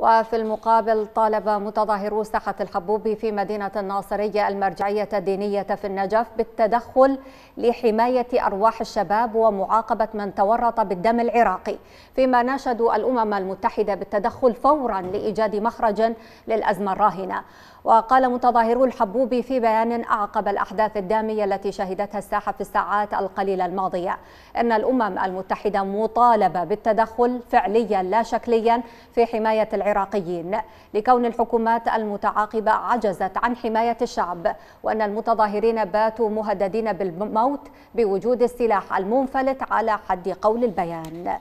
وفي المقابل طالب متظاهرو ساحة الحبوب في مدينة الناصرية المرجعية الدينية في النجف بالتدخل لحماية أرواح الشباب ومعاقبة من تورط بالدم العراقي فيما ناشدوا الأمم المتحدة بالتدخل فورا لإيجاد مخرج للأزمة الراهنة وقال متظاهرو الحبوب في بيان أعقب الأحداث الدامية التي شهدتها الساحة في الساعات القليلة الماضية أن الأمم المتحدة مطالبة بالتدخل فعليا لا شكليا في حماية العراق العراقيين لكون الحكومات المتعاقبة عجزت عن حماية الشعب وأن المتظاهرين باتوا مهددين بالموت بوجود السلاح المنفلت على حد قول البيان